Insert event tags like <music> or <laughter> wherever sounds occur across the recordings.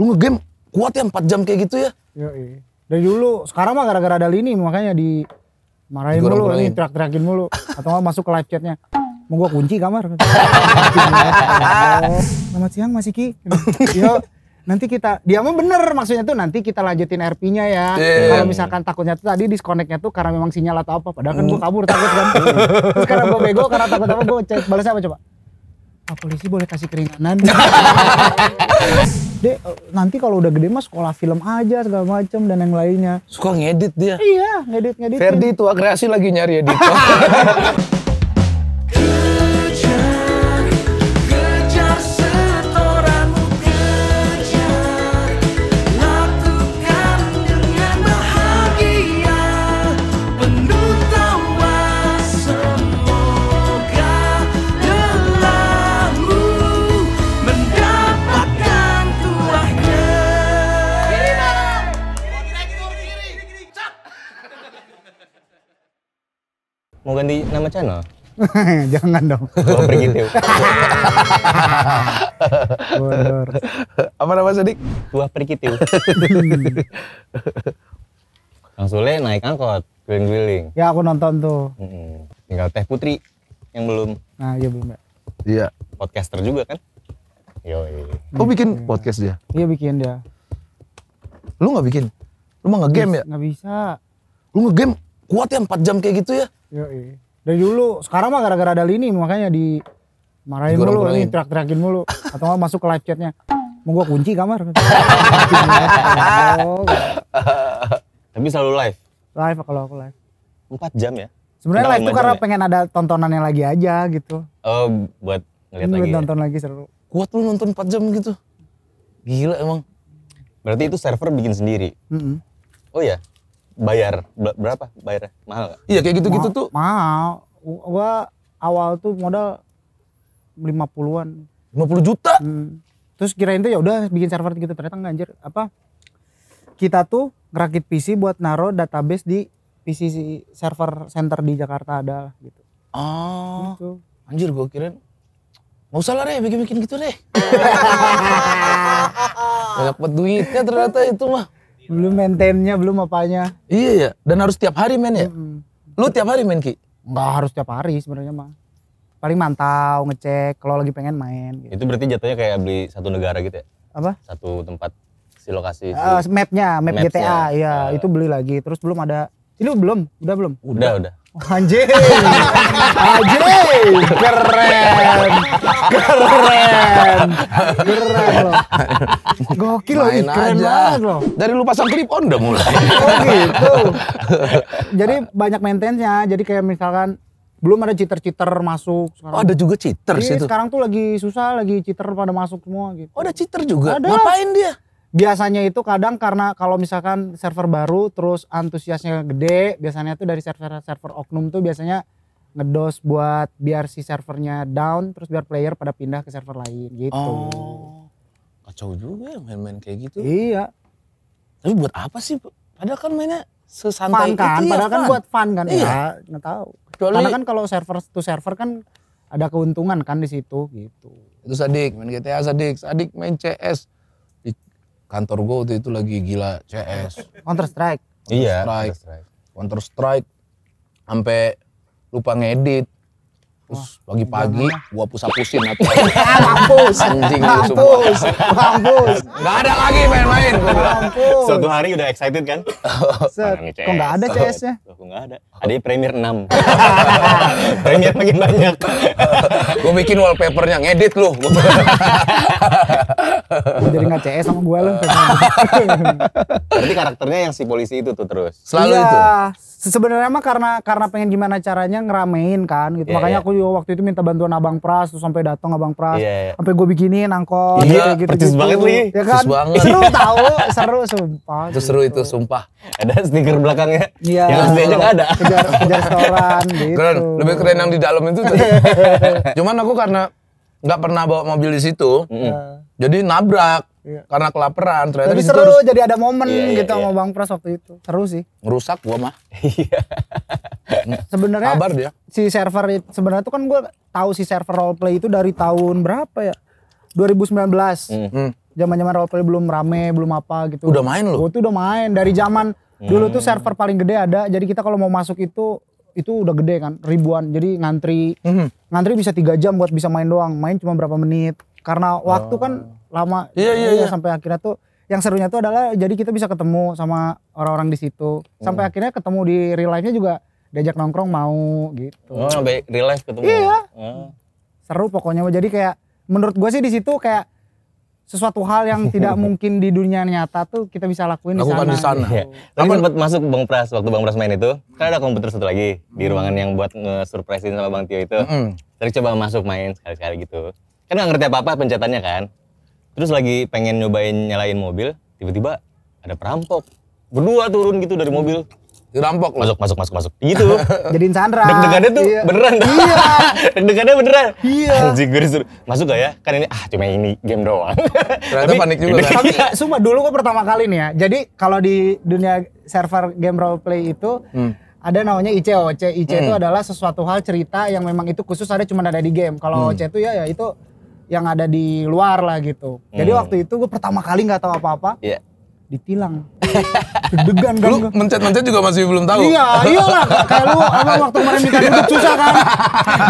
lu ngegame kuat ya 4 jam kayak gitu ya. Iya, iya. Dari dulu, sekarang mah gara-gara ada lini makanya di marahin dulu, mulu, ini teriak-teriakin mulu. Atau masuk ke live chatnya. Mau gua kunci kamar. <laughs> Selamat siang Mas Iki. Iya. nanti kita dia mah bener maksudnya tuh nanti kita lanjutin RP-nya ya. Yeah. Kalau misalkan takutnya tuh tadi disconnect-nya tuh karena memang sinyal atau apa. Padahal kan gua kabur takut kan. Terus karena gua bego karena takut apa gua chat balasnya apa coba? Pak ah, polisi boleh kasih keringanan. <laughs> Dek, nanti kalau udah gede mah sekolah film aja segala macem dan yang lainnya. Suka ngedit dia. Iya, ngedit ngedit. Ferdi tua kreasi lagi nyari editor. <laughs> Mau ganti nama channel? <laughs> Jangan dong. Oh, pergi Dew. <laughs> Apa nama sedik? Buah pergi Dew. <laughs> Kang Sule naik angkot, keliling-keliling. Ya aku nonton tuh. Hmm. Tinggal Teh Putri yang belum. Nah iya belum ya. Iya. Podcaster juga kan? Yoi. Oh bikin iya. podcast dia? Iya bikin dia. Lu nggak bikin? Lu mah nge-game ya? Nggak bisa. Lu nge-game kuat ya 4 jam kayak gitu ya. iya. Dari dulu, sekarang mah gara-gara ada lini makanya di marahin mulu, ini teriak-teriakin mulu. Atau mah masuk ke live chatnya, mau gua kunci kamar. <laughs> Tapi selalu live? Live kalau aku live. 4 jam ya? Sebenarnya live itu karena ya? pengen ada tontonan yang lagi aja gitu. Oh, buat ngeliat lagi. Buat ya? nonton lagi seru. Kuat lu nonton 4 jam gitu. Gila emang. Berarti itu server bikin sendiri. Mm -hmm. Oh ya? bayar berapa bayarnya mahal gak? iya kayak gitu-gitu tuh mahal gua awal tuh modal lima puluhan. Lima puluh juta hmm. terus kirain tuh ya udah bikin server gitu ternyata nggak anjir apa kita tuh ngerakit PC buat naro database di PC server center di Jakarta ada gitu oh gitu. anjir gue kirain Gak usah lah deh bikin-bikin gitu deh. <laughs> Banyak duitnya ternyata itu mah. Belum maintainnya, belum apanya. Iya ya, dan harus tiap hari main ya. Mm -hmm. Lu tiap hari main Ki? Enggak harus tiap hari sebenarnya mah. Paling mantau, ngecek kalau lagi pengen main gitu. Itu berarti jatuhnya kayak beli satu negara gitu ya? Apa? Satu tempat si lokasi. Eh, mapnya, map maps GTA, ya, uh, iya. eh. itu beli lagi. Terus belum ada, ini belum, udah belum? Udah, udah. udah. Anjir, anjir, Keren. Keren. Keren loh. Gokil loh. Main keren aja. banget loh. Dari lu pasang clip on udah mulai. Oh gitu. Jadi banyak maintenance-nya. Jadi kayak misalkan belum ada cheater-cheater masuk. Sekarang. Oh, ada juga cheater sih iya, itu. Sekarang tuh lagi susah, lagi cheater pada masuk semua gitu. Oh, ada cheater juga. Ada. Ngapain dia? biasanya itu kadang karena kalau misalkan server baru terus antusiasnya gede biasanya itu dari server server oknum tuh biasanya ngedos buat biar si servernya down terus biar player pada pindah ke server lain gitu oh, kacau juga ya main-main kayak gitu iya tapi buat apa sih padahal kan mainnya sesantai fun kan itu ya, padahal kan fun. buat fun kan iya. ya nggak tahu Kecuali... karena kan kalau server to server kan ada keuntungan kan di situ gitu itu sadik main GTA sadik sadik main CS kantor gue waktu itu lagi gila CS. Counter Strike. Counter iya. Counter Strike. Counter Strike. Sampai lupa ngedit Terus pagi-pagi gua pusa-pusin <laughs> atau mampus anjing lu semua. Mampus. Enggak ada lagi main-main gua bilang. Suatu hari udah excited kan? <laughs> Set. Kok enggak ada CS-nya? Kok enggak ada. Ada premier 6. <laughs> premier makin banyak. gua bikin wallpapernya ngedit lu. Gua jadi enggak CS sama gua lu. Berarti karakternya yang si polisi itu tuh terus. Selalu iya. itu sebenarnya mah karena karena pengen gimana caranya ngeramein kan gitu. Yeah, Makanya yeah. aku juga waktu itu minta bantuan Abang Pras tuh sampai datang Abang Pras. Yeah, yeah. Sampai gue bikinin angkot yeah, gitu percis gitu. banget nih. Ya kan? banget. Seru tahu, seru sumpah. Itu gitu. seru itu sumpah. Ada stiker belakangnya. Iya. Yeah, yang aslinya enggak ada. Kejar kejar restoran <laughs> gitu. Keren, lebih keren yang di dalam itu tuh. <laughs> Cuman aku karena nggak pernah bawa mobil di situ. Mm Jadi nabrak Iya. Karena kelaparan ternyata Jadi seru harus... jadi ada momen iya, iya gitu iya, sama Bang Pras waktu itu. Seru sih. Ngerusak gua mah. Iya. <laughs> sebenarnya kabar dia. Si server sebenarnya tuh kan gua tahu si server roleplay itu dari tahun berapa ya? 2019. Hmm. hmm. Zaman-zaman roleplay belum rame, belum apa gitu. Udah main loh. Gua tuh udah main dari zaman hmm. dulu tuh server paling gede ada. Jadi kita kalau mau masuk itu itu udah gede kan ribuan jadi ngantri mm -hmm. ngantri bisa tiga jam buat bisa main doang main cuma berapa menit karena waktu oh. kan lama iya, iya, gitu, iya. sampai akhirnya tuh yang serunya tuh adalah jadi kita bisa ketemu sama orang-orang di situ sampai oh. akhirnya ketemu di real life-nya juga diajak nongkrong mau gitu oh, sampai real life ketemu iya hmm. seru pokoknya jadi kayak menurut gue sih di situ kayak sesuatu hal yang tidak <laughs> mungkin di dunia nyata tuh kita bisa lakuin di sana. Lakukan di sana. Gitu. Iya. sempat masuk Bang Pras waktu Bang Pras main itu, kan ada komputer satu lagi di ruangan yang buat nge-surprisein sama Bang Tio itu. Hmm. Tadi coba masuk main sekali-sekali gitu. Kan gak ngerti apa-apa pencetannya kan. Terus lagi pengen nyobain nyalain mobil, tiba-tiba ada perampok. Berdua turun gitu dari mobil. Dirampok Masuk, masuk, masuk, masuk. Gitu. <laughs> Jadiin Sandra. Deg-degannya tuh iya. beneran. Iya. <laughs> Deg-degannya beneran. Iya. Anjing gue disuruh. Masuk gak ya? Kan ini, ah cuma ini game doang. Ternyata Tapi, panik juga kan? Tapi sumpah dulu kok pertama kali nih ya. Jadi kalau di dunia server game role play itu, hmm ada namanya ICOC. IC hmm. itu adalah sesuatu hal cerita yang memang itu khusus ada cuma ada di game. Kalau hmm. OC itu ya ya itu yang ada di luar lah gitu. Hmm. Jadi waktu itu gue pertama kali nggak tahu apa-apa. Yeah. Ditilang. Degan kan. Lu mencet-mencet juga masih belum tahu. Iya, iyalah. Kayak lu apa waktu kemarin di duduk iya. susah kan.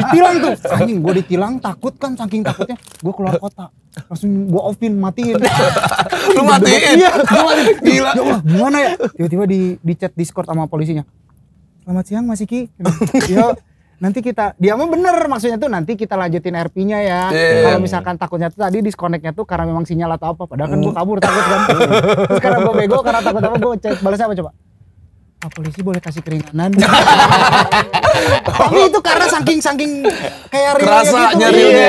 Ditilang tuh. Anjing gue ditilang takut kan saking takutnya. Gue keluar kota. Langsung gue offin, matiin. <laughs> lu matiin? Iya, gue matiin. Gila. Ya Allah, gimana ya? Tiba-tiba di, di chat Discord sama polisinya. Selamat siang Mas Iki. Iya, <laughs> nanti kita dia mah bener maksudnya tuh nanti kita lanjutin RP-nya ya. Yeah. Kalau misalkan takutnya tuh tadi disconnectnya tuh karena memang sinyal atau apa padahal kan gua gue kabur mm. takut kan. <laughs> Terus karena gue bego karena takut apa gue cek balas apa coba? Pak ah, polisi boleh kasih keringanan. <laughs> Tapi itu karena saking saking kayak Kerasa gitu. Kerasa nyarinya. Iya, iya, iya, iya, iya, iya, iya,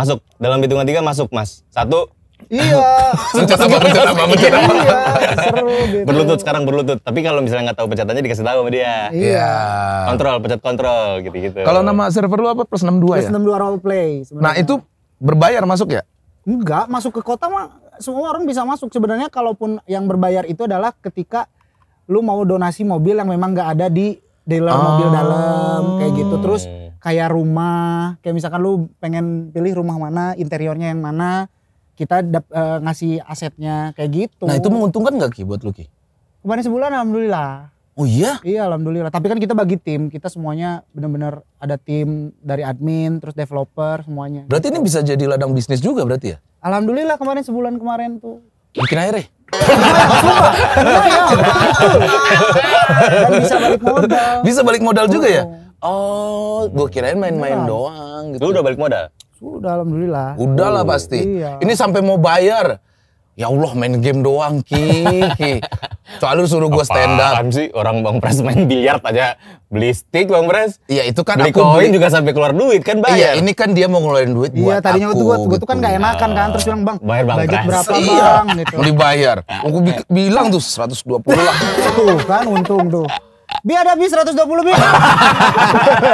iya, iya, iya, iya, iya, Iya. pencet apa, pencet apa, pencet apa. Iya, seru gitu. Berlutut sekarang berlutut. Tapi kalau misalnya nggak tahu pencetannya dikasih tahu sama dia. Iya. Kontrol, pencet kontrol gitu-gitu. Kalau nama server lu apa? Plus 62 ya? Plus 62 role play. Nah itu berbayar masuk ya? Enggak, masuk ke kota mah semua orang bisa masuk. Sebenarnya kalaupun yang berbayar itu adalah ketika lu mau donasi mobil yang memang nggak ada di dealer oh. mobil dalam kayak gitu. Terus hmm. kayak rumah, kayak misalkan lu pengen pilih rumah mana, interiornya yang mana, kita dap, uh, ngasih asetnya kayak gitu. Nah itu menguntungkan nggak Ki buat lu Ki? Kemarin sebulan alhamdulillah. Oh iya? Iya alhamdulillah. Tapi kan kita bagi tim, kita semuanya benar-benar ada tim dari admin, terus developer semuanya. Berarti ini bisa jadi ladang bisnis juga berarti ya? Alhamdulillah kemarin sebulan kemarin tuh. Bikin air eh. bisa balik modal. Bisa balik modal juga ya? Oh, oh gue kirain main-main doang gitu. Lu udah balik modal? Sudah alhamdulillah. Udah lah oh, pasti. Iya. Ini sampai mau bayar. Ya Allah main game doang Ki. ki. Soalnya suruh gue stand up. Apaan sih orang Bang Pres main biliar aja beli stick Bang Pres. Iya itu kan beli aku koin beli... juga sampai keluar duit kan iya, bayar. Iya ini kan dia mau ngeluarin duit iya, buat Iya tadinya aku, gue, gue tuh kan gitu. gak enakan kan terus iya. bilang Bang bayar Bang budget Pres. berapa iya. Bang gitu. Beli bayar. Aku bilang tuh 120 lah. tuh kan untung tuh. Bi ada bi 120 bi.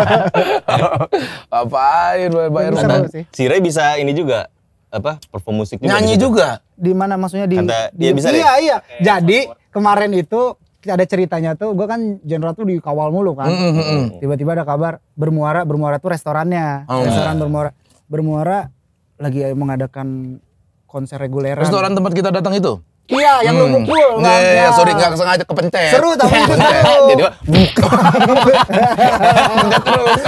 <laughs> Apain bayar rumah? Si Ray bisa ini juga apa perform musik juga nyanyi gitu? juga, di mana maksudnya di, Kanta, di dia bisa iya iya okay, jadi support. kemarin itu ada ceritanya tuh gue kan genre tuh dikawal mulu kan mm -hmm. tiba-tiba ada kabar bermuara bermuara tuh restorannya oh, restoran yeah. bermuara bermuara lagi mengadakan konser reguler restoran tempat kita datang itu Iya, yang hmm. lu mukul Iya, yeah, iya, kan? sorry nggak sengaja kepencet. Seru tapi seru. <laughs> Jadi <laughs> terus.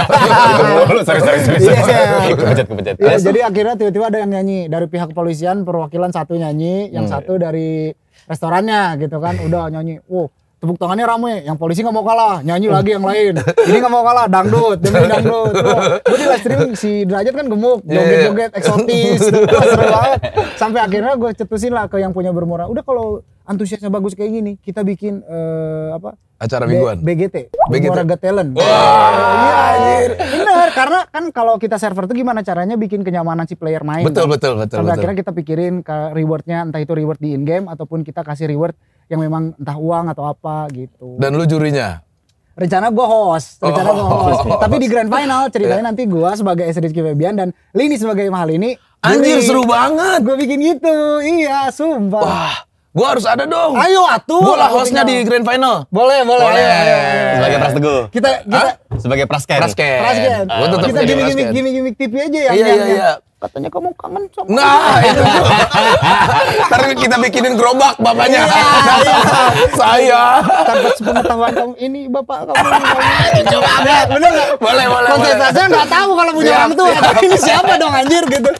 Terus <laughs> sorry sorry sorry. Iya, iya. Kepencet kepencet. Iya, jadi akhirnya tiba-tiba ada yang nyanyi dari pihak kepolisian perwakilan satu nyanyi, yang hmm. satu dari restorannya gitu kan udah nyanyi. Wow, tepuk tangannya rame yang polisi nggak mau kalah nyanyi lagi yang lain ini nggak mau kalah dangdut demi dangdut gue di live streaming si derajat kan gemuk iya, iya, iya. joget joget eksotis <laughs> seru banget sampai akhirnya gue cetusin lah ke yang punya bermora udah kalau antusiasnya bagus kayak gini kita bikin uh, apa acara mingguan BGT, BGT Bermora Got Talent wah iya anjir bener karena kan kalau kita server tuh gimana caranya bikin kenyamanan si player main betul kan? betul betul sampai betul. akhirnya kita pikirin rewardnya entah itu reward di in game ataupun kita kasih reward yang memang entah uang atau apa gitu. Dan lu jurinya? Rencana gue host, rencana oh, gue host. Oh, <laughs> Tapi di grand final ceritanya ya. nanti gue sebagai Rizky Febian dan Lini sebagai mahal ini. Anjir juri. seru banget. Gue bikin gitu, iya sumpah. Wah. Gue harus ada dong. Ayo atuh. Gue lah hostnya di grand final. Boleh, boleh. boleh. Ya, ya, ya. Sebagai pras teguh. Kita, kita Hah? sebagai prasken. Prasken. prasken. Uh, kita gimmick, gimmick, gimmick TV aja ya iya, iya, ya. iya. Katanya kamu kangen sama Nah, <laughs> itu. Ntar kita bikinin gerobak bapaknya. Iya. <laughs> saya, saya Saya. Tanpa sepengetahuan kamu ini bapak kamu. <laughs> Coba ya, bener nggak? Boleh, boleh. saya nggak tahu kalau punya orang tua. Ini siapa dong anjir gitu.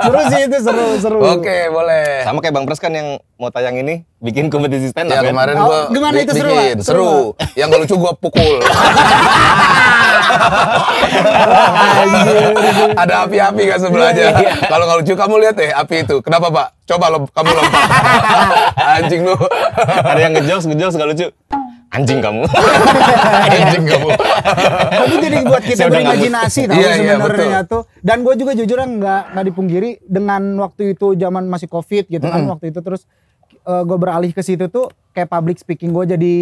Seru sih itu seru seru. Oke, boleh. Sama kayak Bang Pres kan yang mau tayang ini bikin kompetisi stand up. Ya, kan? kemarin oh, gua. Gimana itu seru? Seru. Yang lucu gua pukul. <laughs> Ada api-api kan sebelahnya. Iya, iya. Kalau nggak lucu kamu lihat deh api itu. Kenapa pak? Coba lo, kamu lompat. <laughs> Anjing lu. Ada yang ngejokes ngejokes nggak lucu anjing kamu <laughs> anjing kamu tapi jadi buat kita berimajinasi tahu iya, iya sebenarnya iya, tuh dan gue juga jujur nggak nggak dipungkiri dengan waktu itu zaman masih covid gitu kan waktu itu terus eh, gue beralih ke situ tuh kayak public speaking gue jadi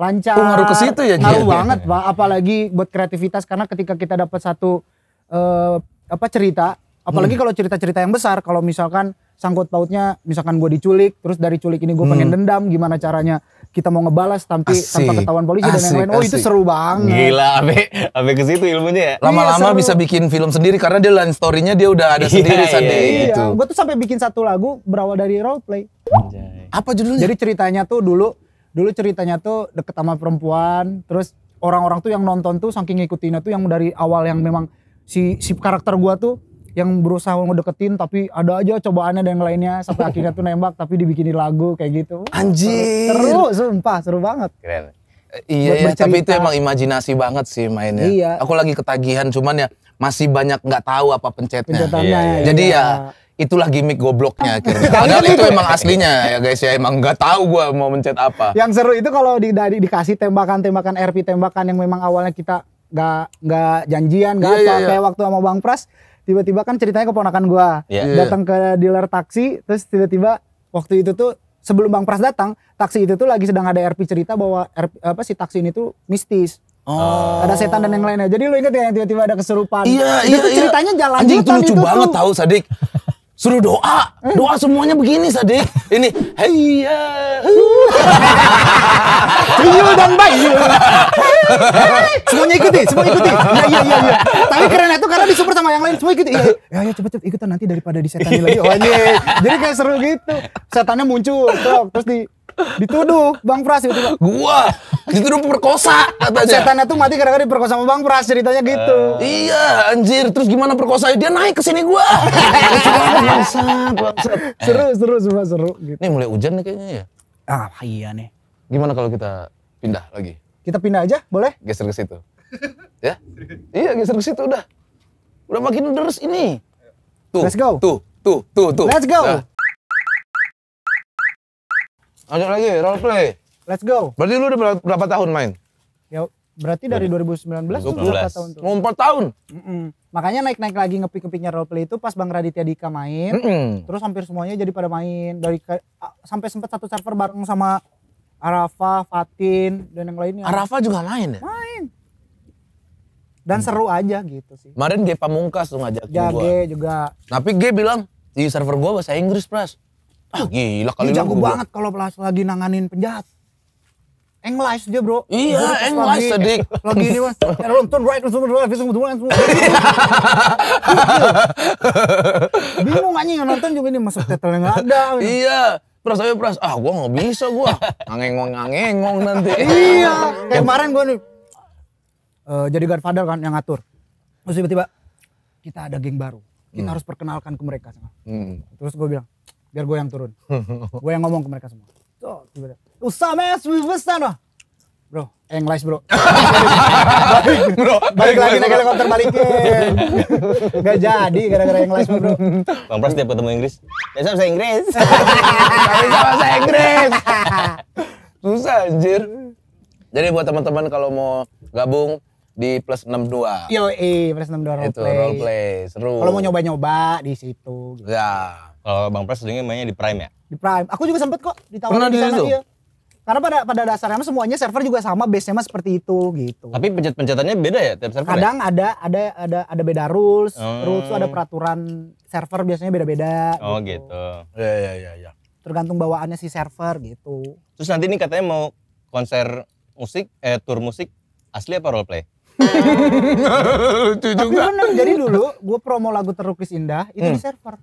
lancar. Oh, ngaruh ke situ ya, Ngaruh ya? banget, Pak. Apalagi buat kreativitas karena ketika kita dapat satu uh, apa cerita, apalagi hmm. kalau cerita-cerita yang besar, kalau misalkan sangkut pautnya misalkan gue diculik, terus dari culik ini gue hmm. pengen dendam, gimana caranya kita mau ngebalas tapi asik. tanpa ketahuan polisi asik, dan yang lain. Oh, itu seru banget. Gila, abe abe ke situ ilmunya ya. Lama-lama iya, bisa bikin film sendiri karena dia line story-nya dia udah ada iya, sendiri iya, iya. iya gitu. iya. Gue tuh sampai bikin satu lagu berawal dari role play. Apa judulnya? Jadi ceritanya tuh dulu dulu ceritanya tuh deket sama perempuan terus orang-orang tuh yang nonton tuh saking ngikutinnya tuh yang dari awal yang memang si si karakter gua tuh yang berusaha mau deketin, tapi ada aja cobaannya dan lainnya sampai akhirnya tuh nembak tapi dibikinin lagu kayak gitu. Anjir. Seru, sumpah seru banget. Keren. Iya ya, tapi itu emang imajinasi banget sih mainnya. Iya. Aku lagi ketagihan cuman ya masih banyak nggak tahu apa pencetnya. pencetnya iya iya, iya, iya. Jadi ya itulah gimmick gobloknya akhirnya. Padahal itu emang aslinya ya guys ya emang nggak tahu gue mau mencet apa. Yang seru itu kalau di, di, dikasih tembakan-tembakan RP tembakan yang memang awalnya kita nggak nggak janjian nggak yeah, yeah, yeah. kayak waktu sama Bang Pras tiba-tiba kan ceritanya keponakan gue yeah. Iya. datang ke dealer taksi terus tiba-tiba waktu itu tuh sebelum Bang Pras datang taksi itu tuh lagi sedang ada RP cerita bahwa RP, apa si taksi ini tuh mistis. Oh. Ada setan dan yang lainnya. Jadi lu inget ya yang tiba-tiba ada keserupaan. Iya, itu iya, iya, ceritanya jalan Anjing itu lucu itu banget tuh. tahu Sadik suruh doa. Hmm. Doa semuanya begini, Sade. Ini heya ya, Tuyul <laughs> iya dan bayu iya. semuanya ikuti, semua ikuti. Iya, iya, iya, iya. Tapi keren itu karena disupport sama yang lain, semua ikuti. Iya, iya, ya, cepet cepet ikutan nanti daripada disetani lagi. Oh, Jadi kayak seru gitu. Setannya muncul, terus di Dituduh Bang Pras itu. Gua dituduh perkosa katanya. Setan itu mati gara-gara diperkosa sama Bang Pras ceritanya gitu. Uh, iya anjir, terus gimana perkosa dia naik ke sini gua. <laughs> Seru seru seru seru gitu. Nih mulai hujan nih kayaknya ya. Ah iya nih. Gimana kalau kita pindah lagi? Kita pindah aja, boleh? Geser ke situ. ya? Iya, geser ke situ udah. Udah makin terus ini. Tuh, Let's go. Tuh, tuh, tuh, tuh. Let's go. Nah, Lanjut lagi, role play. Let's go. Berarti lu udah berapa tahun main? Ya, berarti dari 2019 tuh berapa tahun tuh? Mau 4 tahun. Mm -mm. Makanya naik-naik lagi ngepik-ngepiknya role play itu pas Bang Raditya Dika main. Mm -mm. Terus hampir semuanya jadi pada main dari sampai sempat satu server bareng sama Arafa, Fatin dan yang lainnya. Arafa juga main ya? Main. Dan hmm. seru aja gitu sih. Kemarin G Pamungkas tuh ngajakin gue ya, gua. juga. Tapi G bilang di server gue bahasa Inggris, Pras. Ah gila kali jago lu, banget kalau pas lagi nanganin penjahat. English dia bro. Iya, English sedik. <laughs> Lagi ini mas, turn turn right, turn right, turn right, turn Bingung anjing yang nonton juga ini masuk tetel yang ada. Iya. Pras ayo pras, ah gua nggak bisa gua. <laughs> Ngengong-ngengong nanti. iya, kayak kemarin gua nih. Uh, jadi Godfather kan yang ngatur. Terus tiba-tiba kita ada geng baru. Kita hmm. harus perkenalkan ke mereka. Hmm. Terus gue bilang, biar gue yang turun <laughs> gue yang ngomong ke mereka semua tuh tiba usah mes besar loh bro English bro <laughs> bro balik lagi naik helikopter balikin <laughs> Gak jadi gara-gara English bro bang Pras tiap ketemu Inggris Ya saya Inggris Saya bisa saya Inggris susah anjir jadi buat teman-teman kalau mau gabung di plus 62 Yo, plus 62 role, itu, roleplay, role play seru kalau mau nyoba-nyoba di situ gitu. ya kalau Bang Pras seringnya mainnya di Prime ya? Di Prime. Aku juga sempet kok ditawarin Pernah di sana iya. Karena pada pada dasarnya semuanya server juga sama, base-nya mah seperti itu gitu. Tapi pencet-pencetannya beda ya tiap server. Ya? Kadang ya? ada ada ada ada beda rules, hmm. rules tuh ada peraturan server biasanya beda-beda. Oh gitu. gitu. iya iya ya Tergantung bawaannya si server gitu. Terus nanti ini katanya mau konser musik eh tour musik asli apa role play? <laughs> Lucu juga. Tapi bener, jadi dulu gue promo lagu Terukis Indah itu di server.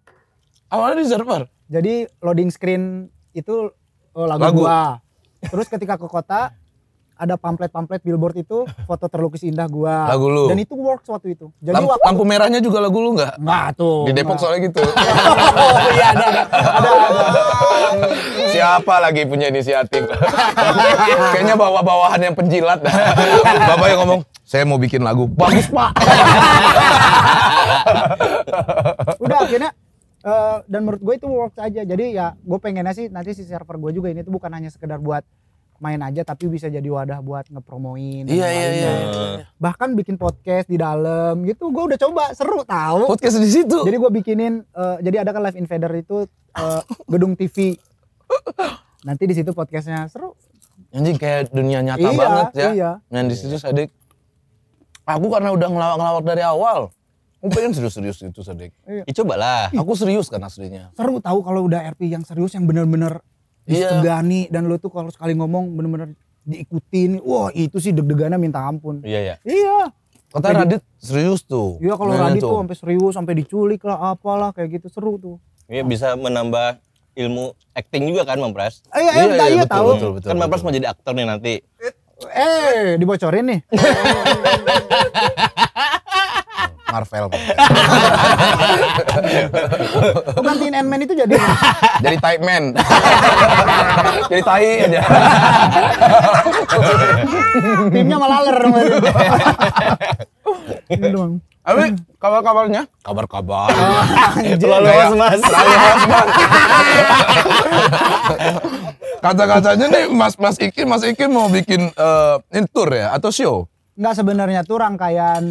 Awalnya di server. Jadi loading screen itu oh, lagu, lagu gua. Terus ketika ke kota ada pamflet-pamflet billboard itu foto terlukis indah gua. Lagu lu. Dan itu works waktu itu. Jadi lampu, waktu lampu merahnya juga lagu lu nggak? Nggak tuh. Di Depok soalnya gitu. <laughs> oh iya ada ada. ada, Siapa lagi punya inisiatif? <laughs> Kayaknya bawa-bawahan yang penjilat. <laughs> Bapak yang ngomong, saya mau bikin lagu. Bagus pak. Udah akhirnya Uh, dan menurut gue itu works aja. Jadi ya gue pengennya sih nanti si server gue juga ini tuh bukan hanya sekedar buat main aja tapi bisa jadi wadah buat ngepromoin iya iya, iya iya, iya bahkan bikin podcast di dalam gitu gue udah coba seru tau podcast di situ jadi gue bikinin uh, jadi ada kan live invader itu uh, gedung TV nanti di situ podcastnya seru anjing kayak dunia nyata iya, banget ya iya. dan di situ sadik aku karena udah ngelawak-ngelawak dari awal Aku pengen serius-serius gitu sedek. Iya. Ya, lah. Aku serius kan aslinya. Seru tahu kalau udah RP yang serius yang benar-benar disegani iya. dan lu tuh kalau sekali ngomong benar bener diikutin. Wah itu sih deg-degannya minta ampun. Iya, iya. Iya. Kata Radit serius tuh. Iya kalau Radit tuh sampai serius, sampai diculik lah apalah kayak gitu seru tuh. Iya bisa menambah ilmu acting juga kan Mempres. Eh, iya, iya, iya, iya, betul, tahu. Betul, betul, kan Mampres mau jadi aktor nih nanti. Eh, dibocorin nih. Marvel. Lu <laughs> gantiin Ant-Man itu jadi jadi Type Man. <laughs> jadi tai aja. <laughs> Timnya malaler. Abi kabar-kabarnya? Kabar-kabar. Terlalu mas. mas. Kata-katanya nih Mas Mas Iki, Mas Iki mau bikin uh, tour ya atau show? Enggak sebenarnya tuh rangkaian.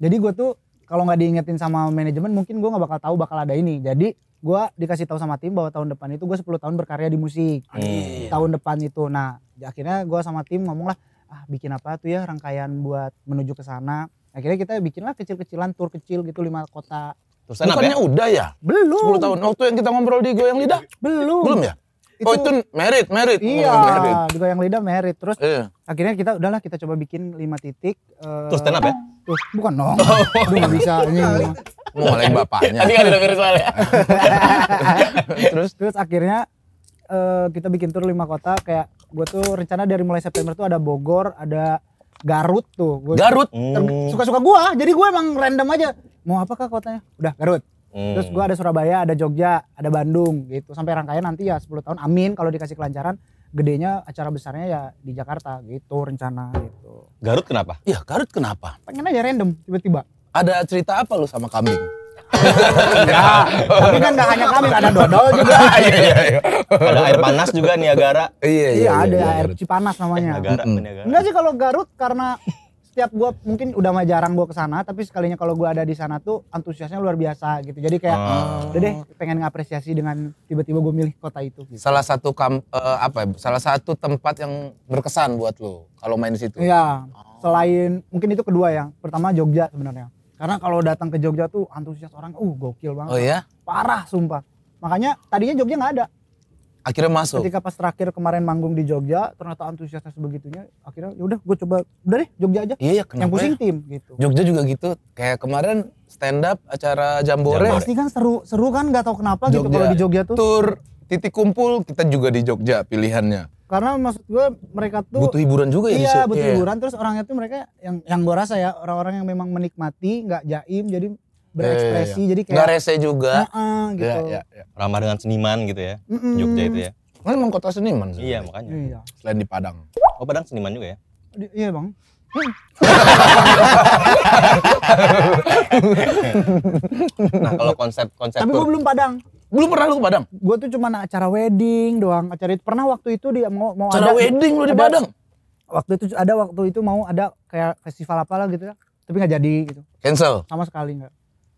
Jadi gue tuh kalau nggak diingetin sama manajemen mungkin gue nggak bakal tahu bakal ada ini jadi gue dikasih tahu sama tim bahwa tahun depan itu gue 10 tahun berkarya di musik hmm. tahun depan itu nah akhirnya gue sama tim ngomong lah ah bikin apa tuh ya rangkaian buat menuju ke sana akhirnya kita bikinlah kecil-kecilan tour kecil gitu lima kota Terus ya? Bukannya ya? udah ya? Belum. 10 tahun. Waktu yang kita ngobrol di Goyang Lidah? Belum. Belum ya? Oh, itu, oh itu merit merit iya oh, juga gitu, yang lidah merit terus iya. akhirnya kita udahlah kita coba bikin lima titik uh, terus stand up ya Terus bukan dong no. oh. nggak bisa ini <laughs> mulai bapaknya tadi ada virus soalnya <laughs> terus terus akhirnya uh, kita bikin tur lima kota kayak gue tuh rencana dari mulai September tuh ada Bogor ada Garut tuh gua Garut suka-suka gue jadi gue emang random aja mau apa kah kotanya udah Garut Hmm. Terus gue ada Surabaya, ada Jogja, ada Bandung gitu. Sampai rangkaian nanti ya 10 tahun. Amin kalau dikasih kelancaran. Gedenya acara besarnya ya di Jakarta gitu rencana gitu. Garut kenapa? Iya Garut kenapa? Pengen aja random tiba-tiba. Ada cerita apa lu sama kambing? Enggak. Tapi kan gak hanya kami, ada dodol <laughs> juga. Iya, iya, iya, Ada air panas juga Niagara. Iya, iya, iya, iya ada iya, air Cipanas namanya. Niagara, Niagara. Enggak sih kalau Garut karena setiap gue mungkin udah mah jarang gue sana tapi sekalinya kalau gue ada di sana tuh antusiasnya luar biasa gitu jadi kayak oh. udah deh pengen ngapresiasi dengan tiba-tiba gue milih kota itu gitu. salah satu kam, uh, apa ya, salah satu tempat yang berkesan buat lo kalau main di situ Iya oh. selain mungkin itu kedua ya pertama Jogja sebenarnya karena kalau datang ke Jogja tuh antusias orang uh gokil banget oh, iya? parah sumpah makanya tadinya Jogja nggak ada akhirnya masuk ketika pas terakhir kemarin manggung di Jogja ternyata antusiasnya sebegitunya akhirnya yaudah gue coba udah deh Jogja aja iya, iya, kenapa yang pusing ya? tim gitu Jogja juga gitu kayak kemarin stand up acara Jambore pasti kan seru seru kan nggak tahu kenapa gitu Jogja. gitu kalau di Jogja tuh tur titik kumpul kita juga di Jogja pilihannya karena maksud gue mereka tuh butuh hiburan juga ya iya butuh yeah. hiburan terus orangnya tuh mereka yang yang gue rasa ya orang-orang yang memang menikmati nggak jaim jadi berekspresi. Iya, iya. Jadi kayak nggak rese juga. Uh -uh, gitu. yeah, yeah, yeah. Ramah dengan seniman gitu ya. Mm -mm. Jogja itu ya. Kan emang kota seniman. sih Iya makanya. Iya. Selain di Padang. Oh Padang seniman juga ya? Di, iya bang. nah kalau konsep konsep. Tapi gue belum Padang. Belum pernah lu ke Padang? Gue tuh cuma acara wedding doang. Acara itu pernah waktu itu dia mau mau acara ada. wedding lu di Padang. Waktu itu ada waktu itu mau ada kayak festival apa lah gitu ya. Tapi nggak jadi gitu. Cancel. Sama sekali nggak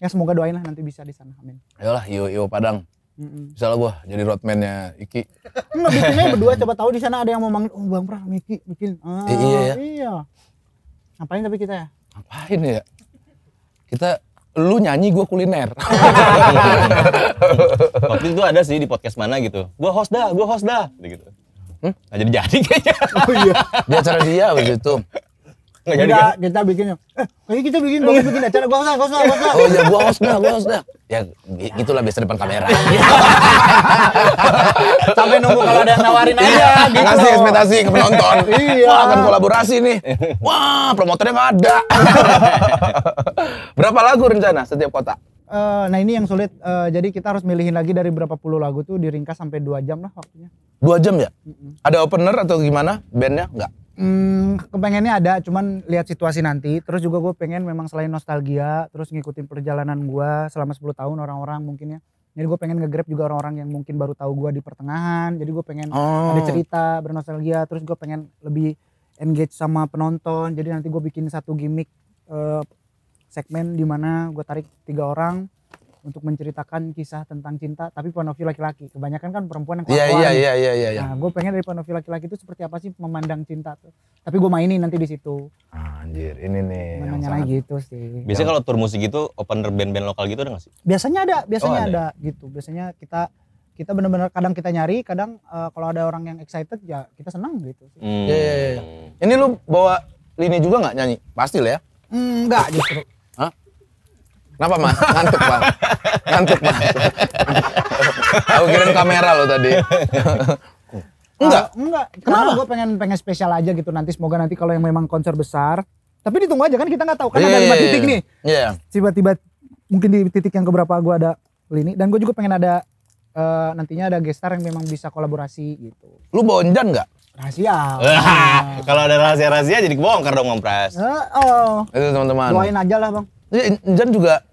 ya semoga doain lah nanti bisa di sana amin ayolah yo yo padang mm gue jadi roadman-nya Iki. Enggak <laughs> bikinnya berdua coba tahu di sana ada yang mau manggil oh Bang Pras Iki bikin. Ah, eh, iya Iya. Ngapain tapi kita ya? Ngapain ya? Kita lu nyanyi gue kuliner. <laughs> Waktu itu ada sih di podcast mana gitu. Gue host dah, gue host dah gitu. Hmm? jadi jadi kayaknya. Oh iya. Di acara dia begitu. Nggak jadi kan? kita bikin eh kayak kita gitu bikin bagus <laughs> bikin acara gua usah gua usah gua usah. Oh ya gua usah gua usah. <laughs> Ya gitulah biasa depan kamera. <laughs> Sampai nunggu kalau ada yang nawarin iya, aja gitu. Ngasih ekspektasi ke penonton. Iya. Wah akan kolaborasi nih. Wah promotornya nggak ada. Berapa lagu rencana setiap kota? Uh, nah ini yang sulit. Uh, jadi kita harus milihin lagi dari berapa puluh lagu tuh diringkas sampai dua jam lah waktunya. Dua jam ya? Mm -hmm. Ada opener atau gimana bandnya? Enggak. Hmm, kepengennya ada, cuman lihat situasi nanti. Terus juga gue pengen memang selain nostalgia, terus ngikutin perjalanan gue selama 10 tahun orang-orang mungkin ya. Jadi gue pengen ngegrab juga orang-orang yang mungkin baru tahu gue di pertengahan. Jadi gue pengen oh. ada cerita bernostalgia. Terus gue pengen lebih engage sama penonton. Jadi nanti gue bikin satu gimmick uh, segmen di mana gue tarik tiga orang untuk menceritakan kisah tentang cinta tapi point laki-laki kebanyakan kan perempuan yang iya, kelakuan iya, iya iya iya iya nah gue pengen dari point laki-laki itu seperti apa sih memandang cinta tuh tapi gue mainin nanti di situ anjir ini nih yang sangat... gitu sih biasanya kalau tur musik gitu opener band-band lokal gitu ada gak sih biasanya ada biasanya oh, ada. ada ya? gitu biasanya kita kita benar-benar kadang kita nyari kadang uh, kalau ada orang yang excited ya kita senang gitu sih. Hmm. Yeah, yeah, yeah. Ini lu bawa Lini juga nggak nyanyi? Pasti lah ya. Mm, enggak justru. Kenapa mas? Ngantuk bang, Ngantuk mas. Aku kirim kamera lo tadi. enggak, uh, enggak. Kenapa? Gue pengen pengen spesial aja gitu nanti semoga nanti kalau yang memang konser besar. Tapi ditunggu aja kan kita nggak tahu kan yeah, ada lima titik iya. nih. Iya. Yeah. Tiba-tiba mungkin di titik yang keberapa gue ada lini dan gue juga pengen ada uh, nantinya ada gestar yang memang bisa kolaborasi gitu. Lu bonjan nggak? Rahasia. <laughs> kalau ada rahasia-rahasia jadi kebongkar dong Om Pras. Uh, oh. Itu teman-teman. Doain aja lah Bang. Iya, Jan juga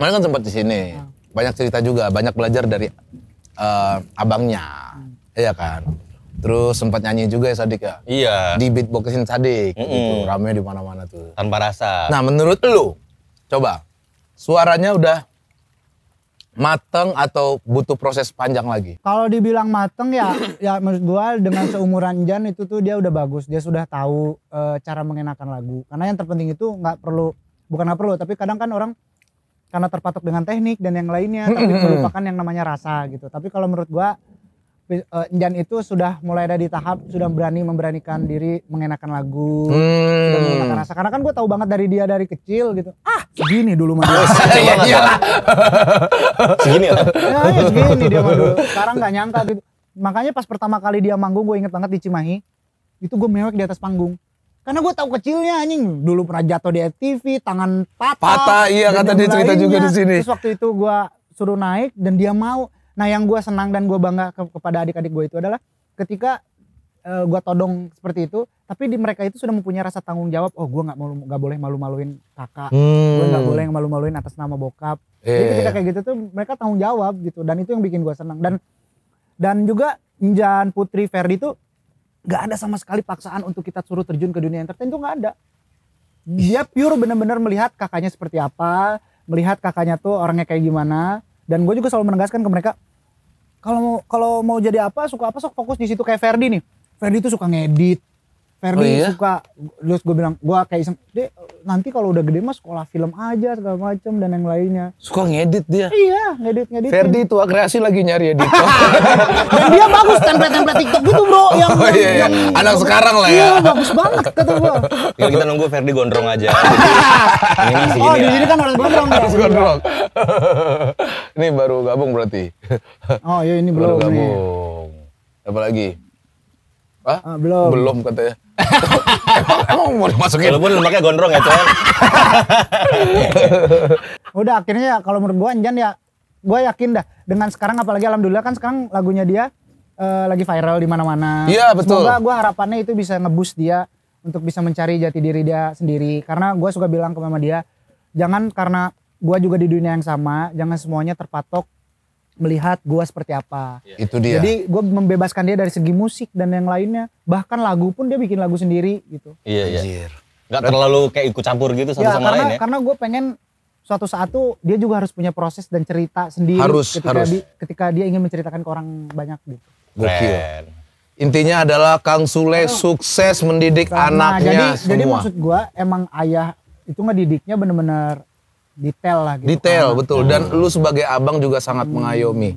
kemarin kan sempat di sini. Iya. Banyak cerita juga, banyak belajar dari uh, abangnya. Hmm. Iya kan? Terus sempat nyanyi juga ya Sadik ya? Iya. Di beatboxin Sadik mm -mm. gitu, rame di mana-mana tuh. Tanpa rasa. Nah, menurut lu coba suaranya udah mateng atau butuh proses panjang lagi? Kalau dibilang mateng ya, <coughs> ya menurut gua dengan seumuran Jan itu tuh dia udah bagus, dia sudah tahu e, cara mengenakan lagu. Karena yang terpenting itu nggak perlu, bukan nggak perlu, tapi kadang kan orang karena terpatok dengan teknik dan yang lainnya tapi melupakan yang namanya rasa gitu. Tapi kalau menurut gua Enjan eh, itu sudah mulai ada di tahap sudah berani memberanikan diri mengenakan lagu, hmm. sudah mengenakan rasa. Karena kan gue tahu banget dari dia dari kecil gitu. Ah, segini dulu mah. Oh, segini lah. Ya, ya segini dia mah dulu. Sekarang nggak nyangka gitu. Makanya pas pertama kali dia manggung gue inget banget di Cimahi, itu gue mewek di atas panggung. Karena gue tahu kecilnya anjing dulu pernah jatuh di FTV, tangan patah. Patah iya kata dia cerita juga di sini. Terus waktu itu gue suruh naik dan dia mau. Nah yang gue senang dan gue bangga ke kepada adik-adik gue itu adalah ketika uh, eh, gue todong seperti itu, tapi di mereka itu sudah mempunyai rasa tanggung jawab. Oh gue nggak mau nggak boleh malu-maluin kakak, hmm. gue nggak boleh malu-maluin atas nama bokap. Yeah. Jadi iya, ketika iya. kayak gitu tuh mereka tanggung jawab gitu dan itu yang bikin gue senang dan dan juga Injan Putri Ferdi tuh nggak ada sama sekali paksaan untuk kita suruh terjun ke dunia entertain itu nggak ada dia pure bener-bener melihat kakaknya seperti apa melihat kakaknya tuh orangnya kayak gimana dan gue juga selalu menegaskan ke mereka kalau mau kalau mau jadi apa suka apa sok fokus di situ kayak Ferdi nih Ferdi tuh suka ngedit Ferdi oh, iya? suka terus gue bilang gue kayak iseng deh nanti kalau udah gede mah sekolah film aja segala macem dan yang lainnya suka ngedit dia iya ngedit ngedit Ferdi tuh kreasi lagi nyari edit <laughs> dan dia bagus template template TikTok gitu bro oh, yang, oh, iya, iya. yang anak yang, sekarang lah ya iya bagus banget kata gue kita nunggu Ferdi gondrong aja <laughs> ini sih oh di ya. sini kan harus gondrong ya, harus iya. gondrong <laughs> ini baru gabung berarti oh iya ini belum baru gabung apalagi Hah? Ah, belum. Belum katanya. emang, <laughs> emang mau dimasukin? Walaupun lemaknya gondrong ya, Cel. <laughs> Udah akhirnya ya kalau menurut gua Anjan ya gue yakin dah dengan sekarang apalagi alhamdulillah kan sekarang lagunya dia uh, lagi viral di mana-mana. Iya, betul. Semoga gua harapannya itu bisa ngebus dia untuk bisa mencari jati diri dia sendiri karena gue suka bilang ke mama dia jangan karena gue juga di dunia yang sama jangan semuanya terpatok melihat gua seperti apa. Yeah. Itu dia. Jadi gue membebaskan dia dari segi musik dan yang lainnya. Bahkan lagu pun dia bikin lagu sendiri gitu. Iya iya. Anjir. Gak terlalu kayak ikut campur gitu satu ya, sama iya, karena, lain ya. Karena gue pengen suatu saat tuh dia juga harus punya proses dan cerita sendiri harus, ketika harus. Di, ketika dia ingin menceritakan ke orang banyak gitu. Gokil. Intinya adalah Kang Sule sukses mendidik nah, anaknya jadi, semua. Jadi maksud gue emang ayah itu ngedidiknya bener-bener detail lah gitu. Detail kan. betul dan hmm. lu sebagai abang juga sangat hmm. mengayomi.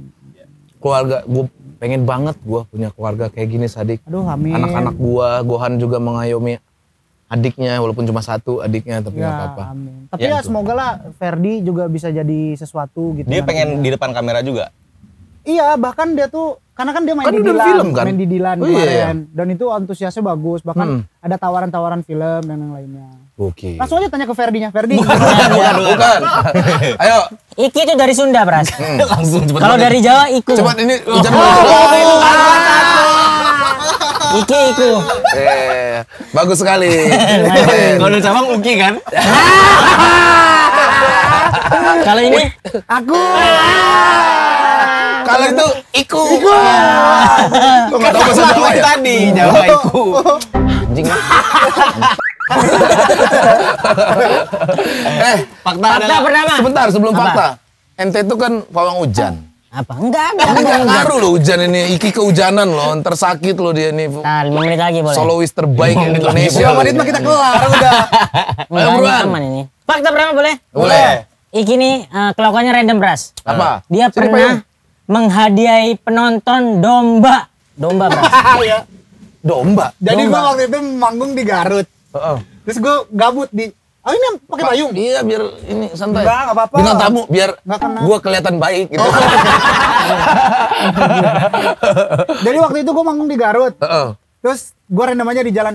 Keluarga gue pengen banget gue punya keluarga kayak gini Sadik. Aduh amin. Anak-anak gue, Gohan juga mengayomi adiknya walaupun cuma satu adiknya tapi ya, nggak ya, apa-apa. Tapi ya, ya semoga lah Ferdi juga bisa jadi sesuatu gitu. Dia pengen pengen ya. di depan kamera juga. Iya, bahkan dia tuh karena kan dia main kan di Dilan, film, kan? main di Dilan oh, iya, kemarin. Iya. Dan itu antusiasnya bagus, bahkan hmm. ada tawaran-tawaran film dan yang lainnya. Oke. Okay. Langsung aja tanya ke Ferdinya, Ferdi. Bukan, bukan, iya, bukan. Ayo. Iki itu dari Sunda, Pras. Hmm. Langsung cepat. Kalau dari Jawa Iku. Cepat ini hujan oh oh oh, oh, oh, oh. Iki Iku. Eh, bagus sekali. Kalau cabang Uki kan? <laughs> Kalau ini aku. Ah. Kalau itu iku. Iku. Lo enggak tahu bahasa Jawa ya? Tadi Jawa oh. iku. Anjing. <laughs> eh, fakta, fakta pertama. Sebentar sebelum fakta. NT itu kan pawang hujan. Apa? Enggak, enggak. Enggak ngaruh loh hujan ini. Iki kehujanan loh. Ntar sakit loh dia nih. Nah, 5 menit lagi boleh. Solois terbaik di Indonesia. 5 menit mah kita kelar udah. <laughs> Ayo buruan. ini. Fakta pertama boleh? Boleh. Iki nih uh, kelakuannya random beras. Apa? Dia Siapa pernah menghadiahi penonton domba. Domba berarti. <laughs> Iya. domba. Jadi gue waktu itu manggung di Garut. Uh -uh. Terus gua gabut di Oh ini pakai payung? Iya biar ini santai. Enggak, enggak apa-apa. Bintang tamu biar gua kelihatan baik gitu. Oh. <laughs> Jadi waktu itu gua manggung di Garut. Uh -uh. Terus gua random aja di jalan.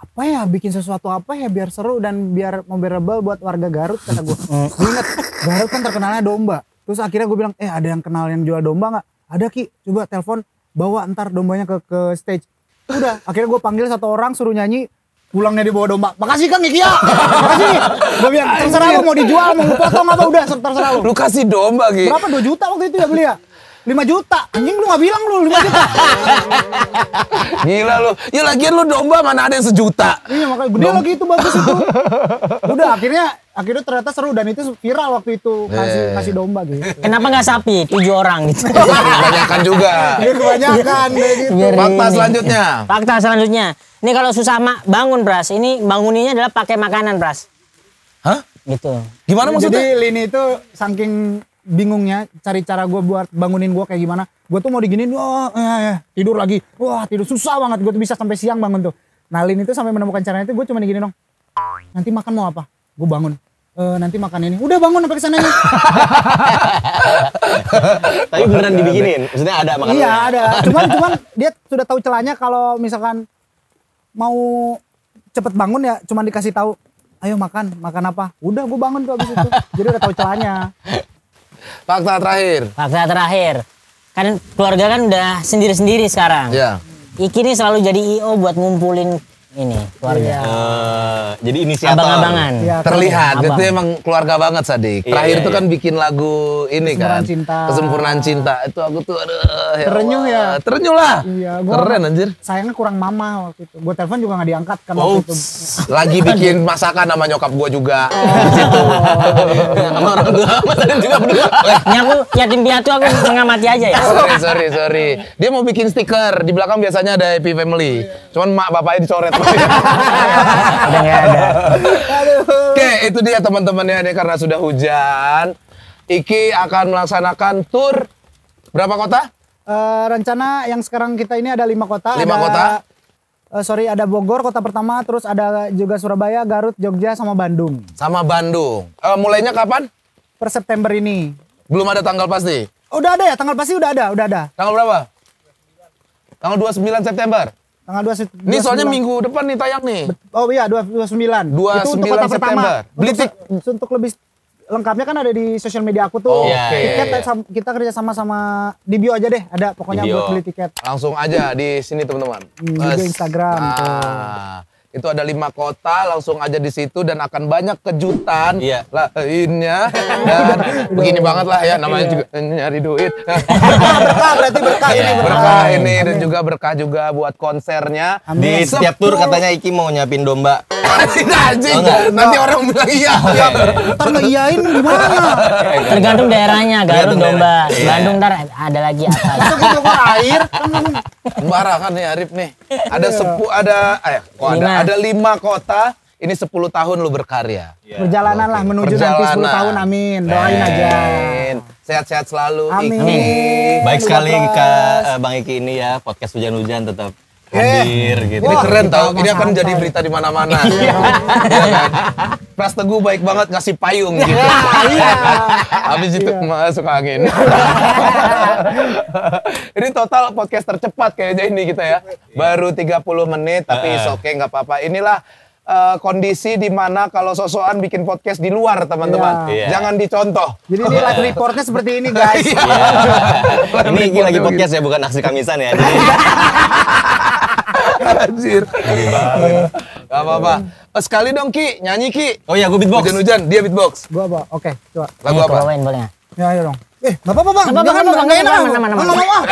Apa ya bikin sesuatu apa ya biar seru dan biar memberable buat warga Garut kata gue. Ingat Garut kan terkenalnya domba. Terus akhirnya gue bilang, eh ada yang kenal yang jual domba nggak? Ada Ki, coba telepon bawa ntar dombanya ke ke stage. Udah, akhirnya gue panggil satu orang suruh nyanyi pulangnya dibawa domba. Makasih Kang Iki ya, ya. Makasih. Gue bilang terserah lu mau dijual, mau potong apa udah terserah lu. Lu kasih domba gitu. Berapa 2 juta waktu itu ya beli ya? 5 juta. Anjing lu gak bilang lu 5 juta. <laughs> Gila lu. Ya lagian lu domba mana ada yang sejuta. Iya makanya gede lagi itu bagus itu. <laughs> Udah akhirnya akhirnya ternyata seru dan itu viral waktu itu kasih iya. kasih domba gitu. Kenapa gak sapi tujuh orang gitu? <laughs> kebanyakan juga. Biar kebanyakan kayak gitu. Fakta selanjutnya. Fakta selanjutnya. Ini kalau susah mak bangun beras ini banguninya adalah pakai makanan beras Hah? Gitu. Gimana maksudnya? Jadi Lini itu saking bingungnya cari cara gue buat bangunin gue kayak gimana gue tuh mau diginin wah oh, eh, tidur lagi wah tidur susah banget gue tuh bisa sampai siang bangun tuh Nalin itu sampai menemukan caranya itu gue cuma diginin dong nanti makan mau apa gue bangun e, nanti makan ini udah bangun sampai kesana ini <laughs> tapi beneran dibikinin maksudnya ada makanan iya ada cuman cuman dia sudah tahu celahnya kalau misalkan mau cepet bangun ya cuman dikasih tahu ayo makan makan apa udah gue bangun tuh abis itu jadi udah tahu celahnya Fakta terakhir. Fakta terakhir. Kan keluarga kan udah sendiri-sendiri sekarang. Iya. Iki nih selalu jadi IO buat ngumpulin ini keluarga. Uh, jadi inisiator. Abang-abangan. Ya, Terlihat, abang. itu emang keluarga banget Sadik. Iya, Terakhir iya, itu kan iya. bikin lagu ini kan. Kesempurnaan kan. Cinta. Kesempurnaan Cinta. Itu aku tuh aduh. Ya Terenyuh ya. Terenyuh lah. Iya, gua Keren anjir. Sayangnya kurang mama waktu itu. Gue telepon juga gak diangkat kan oh, waktu itu. Lagi bikin <laughs> masakan sama nyokap gue juga. Oh. Situ. Sama orang tua <laughs> sama juga berdua. aku yatim piatu aku mengamati aja ya. sorry, sorry, sorry. Dia mau bikin stiker. Di belakang biasanya ada Happy Family. Oh, Cuman mak bapaknya dicoret. Udah nggak Oke, itu dia teman-temannya nih karena sudah hujan. Iki akan melaksanakan tur berapa kota? Uh, rencana yang sekarang kita ini ada lima kota. Lima ada, kota. Uh, sorry, ada Bogor kota pertama, terus ada juga Surabaya, Garut, Jogja, sama Bandung. Sama Bandung. Uh, mulainya kapan? Per September ini. Belum ada tanggal pasti. Udah ada ya, tanggal pasti udah ada, udah ada. Tanggal berapa? Tanggal 29 September. Tanggal 2 Ini soalnya minggu depan nih tayang nih. Oh iya 29. 29 itu untuk kota September. pertama. Beli untuk, untuk lebih lengkapnya kan ada di sosial media aku tuh. Oh, tiket kita kerja sama sama di bio aja deh. Ada pokoknya buat beli tiket. Langsung aja di sini teman-teman. Hmm, di Instagram. Ah. Tuh itu ada lima kota langsung aja di situ dan akan banyak kejutan iya. lainnya dan begini banget lah ya namanya iya. juga nyari duit <laughs> berkah berarti berkah iya, ini berkah, ini dan juga berkah juga buat konsernya Amin. di setiap tur katanya Iki mau nyiapin domba nanti oh, nanti orang bilang iya, oh, iya ntar iyain gimana tergantung daerahnya Garut domba daerah. Iya. Bandung ntar ada lagi apa itu air sembarangan nih Arif nih ada sepu ada eh kok ada ada lima kota, ini 10 tahun lu berkarya. Yeah. Perjalanan lah menuju Perjalanan. nanti 10 tahun, amin. Doain amin. aja. Sehat-sehat selalu. Amin. Iki. Baik sekali Kak eh, Bang Iki ini ya, podcast hujan-hujan tetap hadir yeah. gitu. Ini keren tau, ini akan jadi berita di mana-mana. <laughs> Iya. Pras iya kan? Teguh baik banget ngasih payung gitu. Iya. iya. Habis itu iya. masuk angin. <laughs> ini total podcast tercepat kayaknya ini kita ya. Baru 30 menit tapi uh. oke okay, nggak apa-apa. Inilah uh, kondisi di mana kalau sosokan bikin podcast di luar teman-teman. Yeah. Yeah. Jangan dicontoh. Jadi ini live reportnya seperti ini guys. <laughs> ini lagi podcast ya bukan aksi kamisan ya. Anjir. Gak apa-apa. Eh, sekali dong Ki, nyanyi Ki. Oh iya, gue beatbox. Hujan-hujan, dia beatbox. Gue apa? Oke, coba. Lagu iya, apa? Bawain boleh Ya ayo dong. Eh, bapak bapak, bapak jangan bapak, enggak enak. Mana Bapak, bapak, bapak.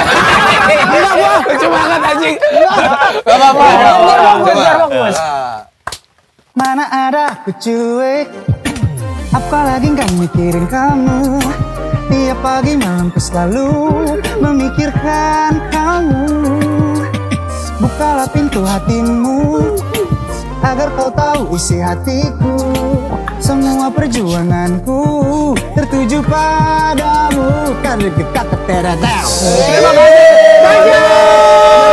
Bapak, Lucu banget anjing. Bapak apa-apa. Ah. Mana ada aku cuek. Apalagi kan mikirin kamu. Tiap pagi malam ku selalu memikirkan kamu. Bukalah pintu hatimu Agar kau tahu isi hatiku Semua perjuanganku Tertuju padamu Karena kita keteradau Terima kasih Banyak